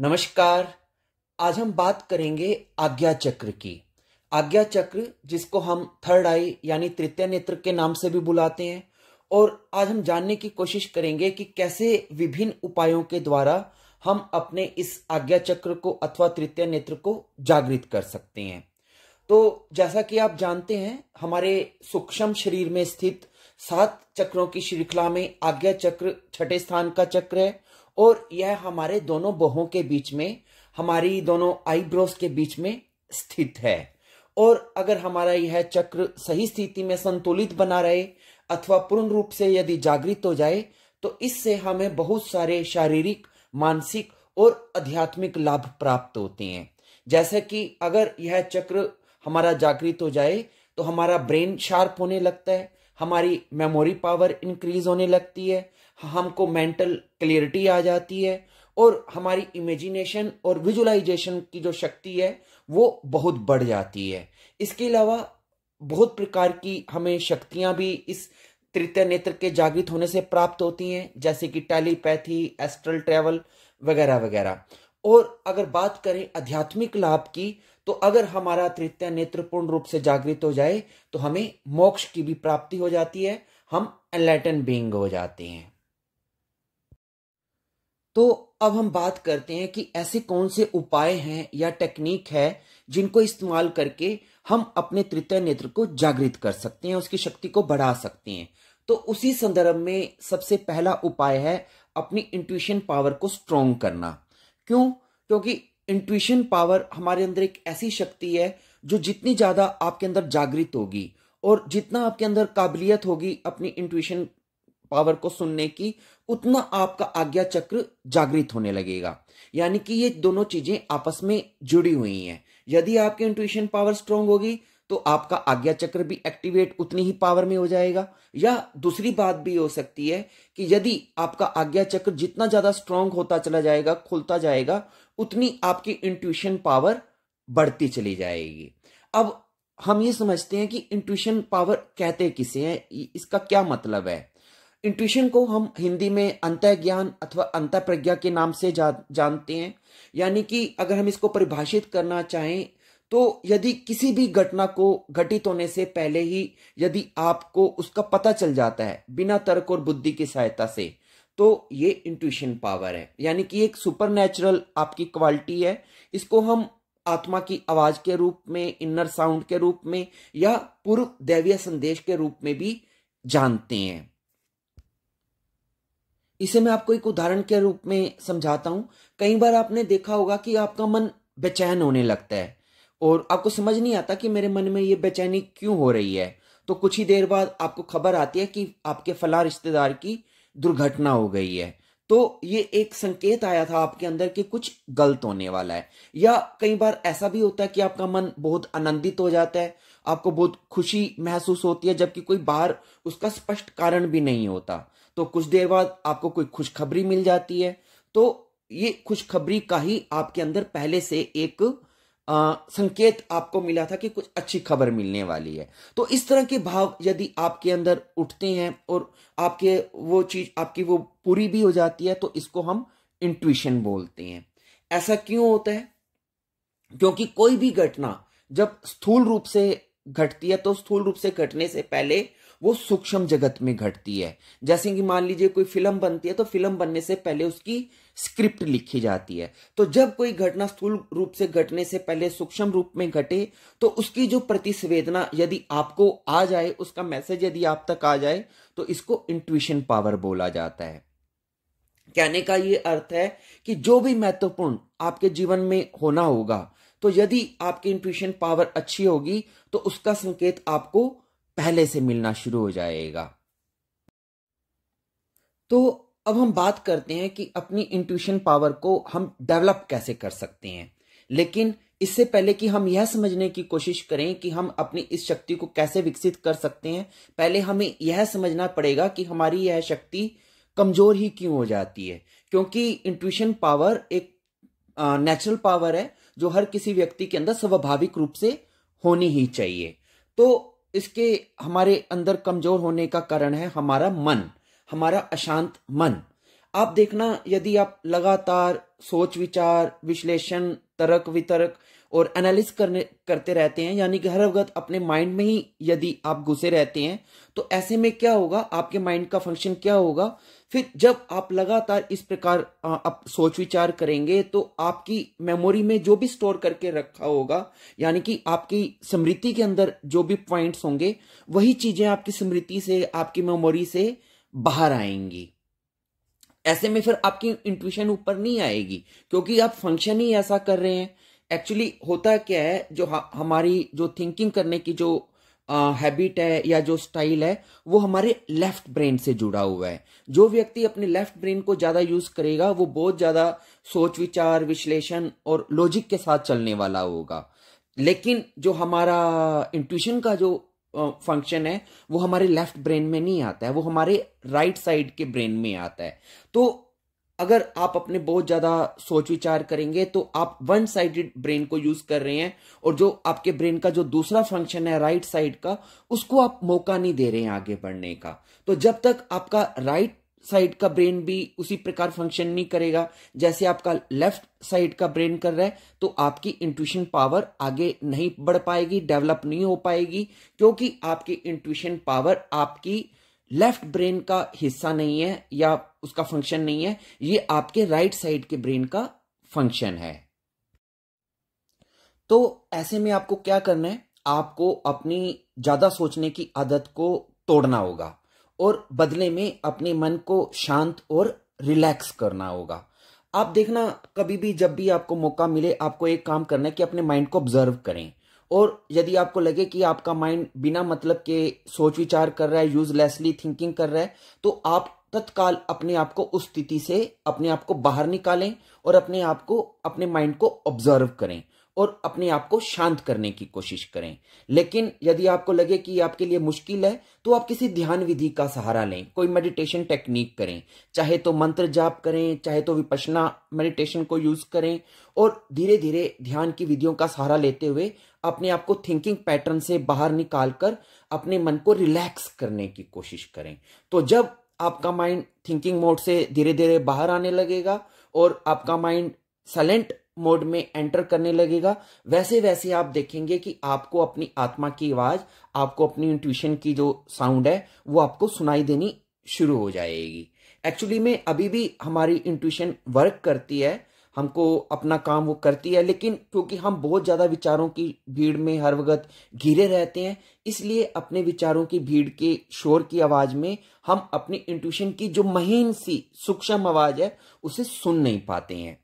नमस्कार आज हम बात करेंगे आज्ञा चक्र की आज्ञा चक्र जिसको हम थर्ड आई यानी तृतीय नेत्र के नाम से भी बुलाते हैं और आज हम जानने की कोशिश करेंगे कि कैसे विभिन्न उपायों के द्वारा हम अपने इस आज्ञा चक्र को अथवा तृतीय नेत्र को जागृत कर सकते हैं तो जैसा कि आप जानते हैं हमारे सूक्ष्म शरीर में स्थित सात चक्रों की श्रृंखला में आज्ञा चक्र छठे स्थान का चक्र है और यह हमारे दोनों बहों के बीच में हमारी दोनों आईब्रोज के बीच में स्थित है और अगर हमारा यह चक्र सही स्थिति में संतुलित बना रहे अथवा पूर्ण रूप से यदि जागृत हो जाए तो इससे हमें बहुत सारे शारीरिक मानसिक और आध्यात्मिक लाभ प्राप्त होते हैं जैसे कि अगर यह चक्र हमारा जागृत हो जाए तो हमारा ब्रेन शार्प होने लगता है हमारी मेमोरी पावर इंक्रीज होने लगती है हमको मेंटल क्लियरिटी आ जाती है और हमारी इमेजिनेशन और विजुलाइजेशन की जो शक्ति है वो बहुत बढ़ जाती है इसके अलावा बहुत प्रकार की हमें शक्तियाँ भी इस तृतीय नेत्र के जागृत होने से प्राप्त होती हैं जैसे कि टेलीपैथी एस्ट्रल ट्रेवल वगैरह वगैरह और अगर बात करें आध्यात्मिक लाभ की तो अगर हमारा तृतीय नेत्र पूर्ण रूप से जागृत हो जाए तो हमें मोक्ष की भी प्राप्ति हो जाती है हम एनलाइटन बींग हो जाते हैं तो अब हम बात करते हैं कि ऐसे कौन से उपाय हैं या टेक्निक है जिनको इस्तेमाल करके हम अपने तृतीय नेत्र को जागृत कर सकते हैं उसकी शक्ति को बढ़ा सकते हैं तो उसी संदर्भ में सबसे पहला उपाय है अपनी इंट्यूशन पावर को स्ट्रोंग करना क्यों क्योंकि इंट्यूशन पावर हमारे अंदर एक ऐसी शक्ति है जो जितनी ज्यादा आपके अंदर जागृत होगी और जितना आपके अंदर काबिलियत होगी अपनी इंट्यूशन पावर को सुनने की उतना आपका आज्ञा चक्र जागृत होने लगेगा यानी कि ये दोनों चीजें आपस में जुड़ी हुई हैं यदि आपकी इंट्यूशन पावर स्ट्रांग होगी तो आपका आज्ञा चक्र भी एक्टिवेट उतनी ही पावर में हो जाएगा या दूसरी बात भी हो सकती है कि यदि आपका आज्ञा चक्र जितना ज्यादा स्ट्रांग होता चला जाएगा खुलता जाएगा उतनी आपकी इंट्यूशन पावर बढ़ती चली जाएगी अब हम ये समझते हैं कि इंट्यूशन पावर कहते किसे हैं इसका क्या मतलब है इंट्यूशन को हम हिंदी में अंत ज्ञान अथवा अंत प्रज्ञा के नाम से जा, जानते हैं यानी कि अगर हम इसको परिभाषित करना चाहें तो यदि किसी भी घटना को घटित होने से पहले ही यदि आपको उसका पता चल जाता है बिना तर्क और बुद्धि की सहायता से तो ये इंट्यूशन पावर है यानी कि एक सुपर आपकी क्वालिटी है इसको हम आत्मा की आवाज के रूप में इनर साउंड के रूप में या पूर्व दैवीय संदेश के रूप में भी जानते हैं इसे मैं आपको एक उदाहरण के रूप में समझाता हूँ कई बार आपने देखा होगा कि आपका मन बेचैन होने लगता है और आपको समझ नहीं आता कि मेरे मन में ये बेचैनी क्यों हो रही है तो कुछ ही देर बाद आपको खबर आती है कि आपके फला रिश्तेदार की दुर्घटना हो गई है तो ये एक संकेत आया था आपके अंदर कि कुछ गलत होने वाला है या कई बार ऐसा भी होता है कि आपका मन बहुत आनंदित हो जाता है आपको बहुत खुशी महसूस होती है जबकि कोई बाहर उसका स्पष्ट कारण भी नहीं होता तो कुछ देर बाद आपको कोई खुशखबरी मिल जाती है तो ये खुशखबरी का ही आपके अंदर पहले से एक आ, संकेत आपको मिला था कि कुछ अच्छी खबर मिलने वाली है तो इस तरह के भाव यदि आपके अंदर उठते हैं और आपके वो चीज आपकी वो पूरी भी हो जाती है तो इसको हम इंट्यूशन बोलते हैं ऐसा क्यों होता है क्योंकि कोई भी घटना जब स्थूल रूप से घटती है तो स्थूल रूप से घटने से पहले वो सूक्ष्म जगत में घटती है जैसे कि मान लीजिए कोई फिल्म बनती है तो फिल्म बनने से पहले उसकी स्क्रिप्ट लिखी जाती है तो जब कोई घटना स्थूल रूप से घटने से पहले सूक्ष्म रूप में घटे तो उसकी जो प्रतिसंवेदना यदि आपको आ जाए उसका मैसेज यदि आप तक आ जाए तो इसको इंट्यूशन पावर बोला जाता है कहने का ये अर्थ है कि जो भी महत्वपूर्ण आपके जीवन में होना होगा तो यदि आपकी इंट्यूशन पावर अच्छी होगी तो उसका संकेत आपको पहले से मिलना शुरू हो जाएगा तो अब हम बात करते हैं कि अपनी इंट्यूशन पावर को हम डेवलप कैसे कर सकते हैं लेकिन इससे पहले कि हम यह समझने की कोशिश करें कि हम अपनी इस शक्ति को कैसे विकसित कर सकते हैं पहले हमें यह समझना पड़ेगा कि हमारी यह शक्ति कमजोर ही क्यों हो जाती है क्योंकि इंट्यूशन पावर एक नेचुरल पावर है जो हर किसी व्यक्ति के अंदर स्वाभाविक रूप से होनी ही चाहिए तो इसके हमारे अंदर कमजोर होने का कारण है हमारा मन हमारा अशांत मन आप देखना यदि आप लगातार सोच विचार विश्लेषण तर्क वितर्क और एनालिस करने करते रहते हैं यानी कि हर वक्त अपने माइंड में ही यदि आप घुसे रहते हैं तो ऐसे में क्या होगा आपके माइंड का फंक्शन क्या होगा फिर जब आप लगातार इस प्रकार आप सोच विचार करेंगे तो आपकी मेमोरी में जो भी स्टोर करके रखा होगा यानी कि आपकी स्मृति के अंदर जो भी पॉइंट्स होंगे वही चीजें आपकी स्मृति से आपकी मेमोरी से बाहर आएंगी ऐसे में फिर आपकी इंट्यूशन ऊपर नहीं आएगी क्योंकि आप फंक्शन ही ऐसा कर रहे हैं एक्चुअली होता क्या है जो हमारी जो थिंकिंग करने की जो हैबिट है या जो स्टाइल है वो हमारे लेफ्ट ब्रेन से जुड़ा हुआ है जो व्यक्ति अपने लेफ्ट ब्रेन को ज़्यादा यूज़ करेगा वो बहुत ज़्यादा सोच विचार विश्लेषण और लॉजिक के साथ चलने वाला होगा लेकिन जो हमारा इंट्यूशन का जो फंक्शन है वो हमारे लेफ्ट ब्रेन में नहीं आता है वो हमारे राइट right साइड के ब्रेन में आता है तो अगर आप अपने बहुत ज़्यादा सोच विचार करेंगे तो आप वन साइडेड ब्रेन को यूज़ कर रहे हैं और जो आपके ब्रेन का जो दूसरा फंक्शन है राइट साइड का उसको आप मौका नहीं दे रहे हैं आगे बढ़ने का तो जब तक आपका राइट साइड का ब्रेन भी उसी प्रकार फंक्शन नहीं करेगा जैसे आपका लेफ्ट साइड का ब्रेन कर रहा है तो आपकी इंट्यूशन पावर आगे नहीं बढ़ पाएगी डेवलप नहीं हो पाएगी क्योंकि आपकी इंट्यूशन पावर आपकी लेफ्ट ब्रेन का हिस्सा नहीं है या उसका फंक्शन नहीं है ये आपके राइट साइड के ब्रेन का फंक्शन है तो ऐसे में आपको क्या करना है आपको अपनी ज्यादा सोचने की आदत को तोड़ना होगा और बदले में अपने मन को शांत और रिलैक्स करना होगा आप देखना कभी भी जब भी आपको मौका मिले आपको एक काम करना है कि अपने माइंड को ऑब्जर्व करें और यदि आपको लगे कि आपका माइंड बिना मतलब के सोच विचार कर रहा है यूजलेसली थिंकिंग कर रहा है तो आप तत्काल अपने आप को उस स्थिति से अपने आप को बाहर निकालें और अपने आप को अपने माइंड को ऑब्जर्व करें और अपने आप को शांत करने की कोशिश करें लेकिन यदि आपको लगे कि आपके लिए मुश्किल है तो आप किसी ध्यान विधि का सहारा लें कोई मेडिटेशन टेक्निक करें चाहे तो मंत्र जाप करें चाहे तो विपशना मेडिटेशन को यूज करें और धीरे धीरे ध्यान की विधियों का सहारा लेते हुए अपने आप को थिंकिंग पैटर्न से बाहर निकाल कर अपने मन को रिलैक्स करने की कोशिश करें तो जब आपका माइंड थिंकिंग मोड से धीरे धीरे बाहर आने लगेगा और आपका माइंड साइलेंट मोड में एंटर करने लगेगा वैसे वैसे आप देखेंगे कि आपको अपनी आत्मा की आवाज आपको अपनी इंट्यूशन की जो साउंड है वो आपको सुनाई देनी शुरू हो जाएगी एक्चुअली में अभी भी हमारी इंट्यूशन वर्क करती है हमको अपना काम वो करती है लेकिन क्योंकि हम बहुत ज़्यादा विचारों की भीड़ में हर वक्त घिरे रहते हैं इसलिए अपने विचारों की भीड़ के शोर की आवाज़ में हम अपनी इंट्यूशन की जो महीन सी सूक्ष्म आवाज़ है उसे सुन नहीं पाते हैं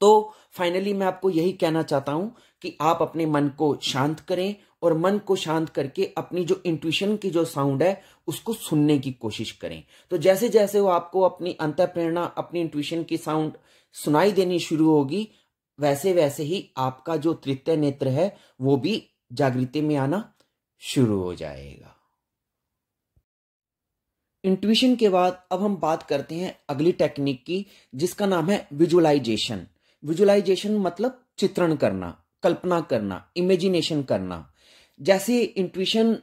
तो फाइनली मैं आपको यही कहना चाहता हूं कि आप अपने मन को शांत करें और मन को शांत करके अपनी जो इंट्यूशन की जो साउंड है उसको सुनने की कोशिश करें तो जैसे जैसे वो आपको अपनी अंत प्रेरणा अपनी इंट्यूशन की साउंड सुनाई देनी शुरू होगी वैसे वैसे ही आपका जो तृतीय नेत्र है वो भी जागृति में आना शुरू हो जाएगा इंट्यूशन के बाद अब हम बात करते हैं अगली टेक्निक की जिसका नाम है विजुअलाइजेशन विजुअलाइजेशन मतलब चित्रण करना कल्पना करना इमेजिनेशन करना जैसे इंट्यूशन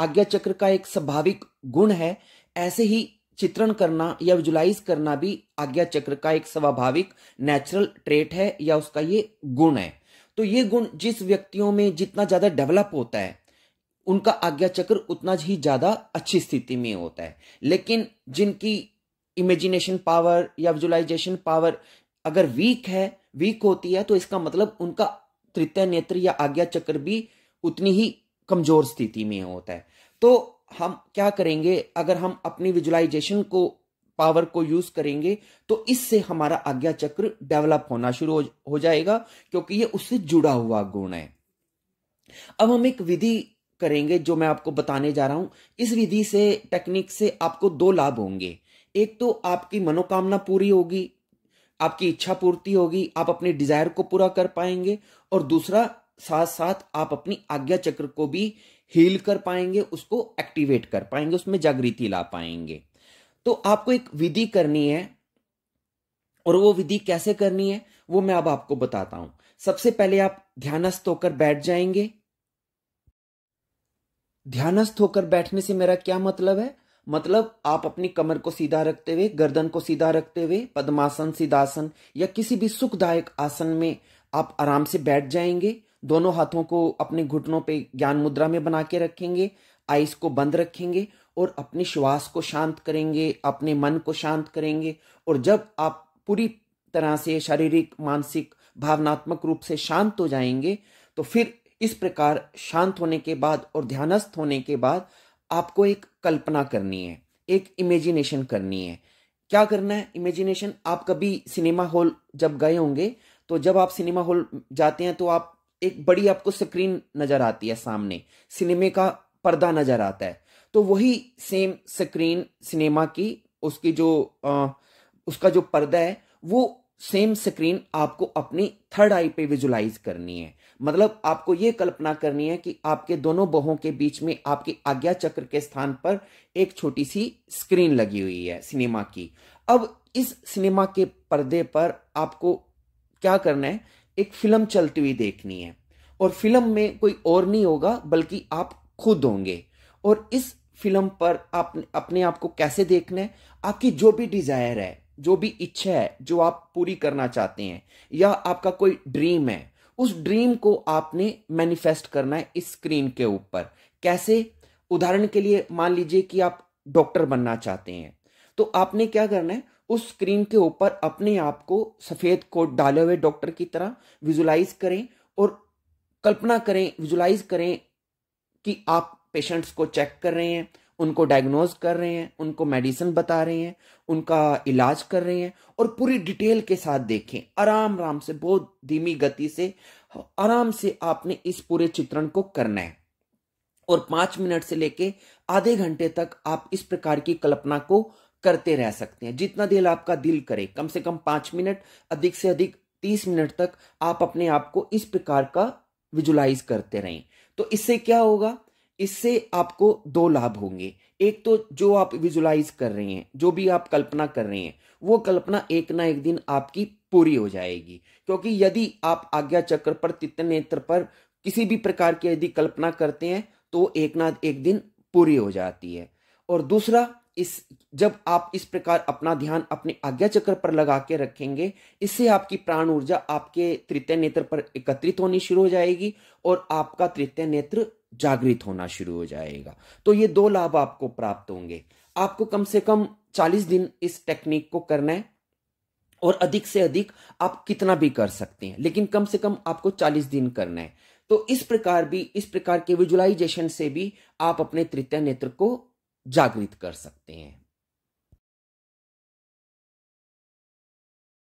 आज्ञा चक्र का एक स्वाभाविक गुण है ऐसे ही चित्रण करना या विजुलाइज करना भी आज्ञा चक्र का एक स्वाभाविक नेचुरल ट्रेट है या उसका ये गुण है तो ये गुण जिस व्यक्तियों में जितना ज्यादा डेवलप होता है उनका आज्ञा चक्र उतना ही ज्यादा अच्छी स्थिति में होता है लेकिन जिनकी इमेजिनेशन पावर या विजुलाइजेशन पावर अगर वीक है वीक होती है तो इसका मतलब उनका तृतीय नेत्र या आज्ञा चक्र भी उतनी ही कमजोर स्थिति में होता है तो हम क्या करेंगे अगर हम अपनी विजुलाइजेशन को पावर को यूज करेंगे तो इससे हमारा आज्ञा चक्र डेवलप होना शुरू हो जाएगा क्योंकि ये उससे जुड़ा हुआ गुण है अब हम एक विधि करेंगे जो मैं आपको बताने जा रहा हूं इस विधि से टेक्निक से आपको दो लाभ होंगे एक तो आपकी मनोकामना पूरी होगी आपकी इच्छा पूर्ति होगी आप अपने डिजायर को पूरा कर पाएंगे और दूसरा साथ साथ आप अपनी आज्ञा चक्र को भी हील कर पाएंगे उसको एक्टिवेट कर पाएंगे उसमें जागृति ला पाएंगे तो आपको एक विधि करनी है और वो विधि कैसे करनी है वो मैं अब आपको बताता हूं सबसे पहले आप ध्यानस्थ होकर बैठ जाएंगे ध्यानस्थ होकर बैठने से मेरा क्या मतलब है मतलब आप अपनी कमर को सीधा रखते हुए गर्दन को सीधा रखते हुए पद्मासन सीधासन या किसी भी सुखदायक आसन में आप आराम से बैठ जाएंगे दोनों हाथों को अपने घुटनों पे ज्ञान मुद्रा में बना के रखेंगे आइस को बंद रखेंगे और अपने श्वास को शांत करेंगे अपने मन को शांत करेंगे और जब आप पूरी तरह से शारीरिक मानसिक भावनात्मक रूप से शांत हो जाएंगे तो फिर इस प्रकार शांत होने के बाद और ध्यानस्थ होने के बाद आपको एक कल्पना करनी है एक इमेजिनेशन करनी है क्या करना है इमेजिनेशन आप कभी सिनेमा हॉल जब गए होंगे तो जब आप सिनेमा हॉल जाते हैं तो आप एक बड़ी आपको स्क्रीन नज़र आती है सामने सिनेमे का पर्दा नज़र आता है तो वही सेम स्क्रीन सिनेमा की उसकी जो आ, उसका जो पर्दा है वो सेम स्क्रीन आपको अपनी थर्ड आई पे विजुलाइज करनी है मतलब आपको ये कल्पना करनी है कि आपके दोनों बहों के बीच में आपके आज्ञा चक्र के स्थान पर एक छोटी सी स्क्रीन लगी हुई है सिनेमा की अब इस सिनेमा के पर्दे पर आपको क्या करना है एक फिल्म चलती हुई देखनी है और फिल्म में कोई और नहीं होगा बल्कि आप खुद होंगे और इस फिल्म पर आप अपने आप को कैसे देखना है आपकी जो भी डिजायर है जो भी इच्छा है जो आप पूरी करना चाहते हैं या आपका कोई ड्रीम है उस ड्रीम को आपने मैनिफेस्ट करना है इस स्क्रीन के ऊपर कैसे उदाहरण के लिए मान लीजिए कि आप डॉक्टर बनना चाहते हैं तो आपने क्या करना है उस स्क्रीन के ऊपर अपने आप को सफेद कोट डाले हुए डॉक्टर की तरह विजुलाइज करें और कल्पना करें विजुलाइज करें कि आप पेशेंट्स को चेक कर रहे हैं उनको डायग्नोज कर रहे हैं उनको मेडिसिन बता रहे हैं उनका इलाज कर रहे हैं और पूरी डिटेल के साथ देखें आराम आराम से बहुत धीमी गति से आराम से आपने इस पूरे चित्रण को करना है और पांच मिनट से लेके आधे घंटे तक आप इस प्रकार की कल्पना को करते रह सकते हैं जितना दिल आपका दिल करे कम से कम पांच मिनट अधिक से अधिक तीस मिनट तक आप अपने आप को इस प्रकार का विजुलाइज करते रहें तो इससे क्या होगा इससे आपको दो लाभ होंगे एक तो जो आप विजुलाइज कर रहे हैं जो भी आप कल्पना कर रहे हैं वो कल्पना एक ना एक दिन आपकी पूरी हो जाएगी क्योंकि यदि आप आज्ञा चक्र पर तित्त नेत्र पर किसी भी प्रकार की यदि कल्पना करते हैं तो एक ना एक दिन पूरी हो जाती है और दूसरा इस जब आप इस प्रकार अपना ध्यान अपने आज्ञा चक्र पर लगा के रखेंगे इससे आपकी प्राण ऊर्जा आपके तृतीय नेत्र पर एकत्रित होनी शुरू हो जाएगी और आपका तृतीय नेत्र जागृत होना शुरू हो जाएगा तो ये दो लाभ आपको प्राप्त होंगे आपको कम से कम चालीस दिन इस टेक्निक को करना है और अधिक से अधिक आप कितना भी कर सकते हैं लेकिन कम से कम आपको चालीस दिन करना है तो इस प्रकार भी इस प्रकार के विजुलाइजेशन से भी आप अपने तृतीय नेत्र को जागृत कर सकते हैं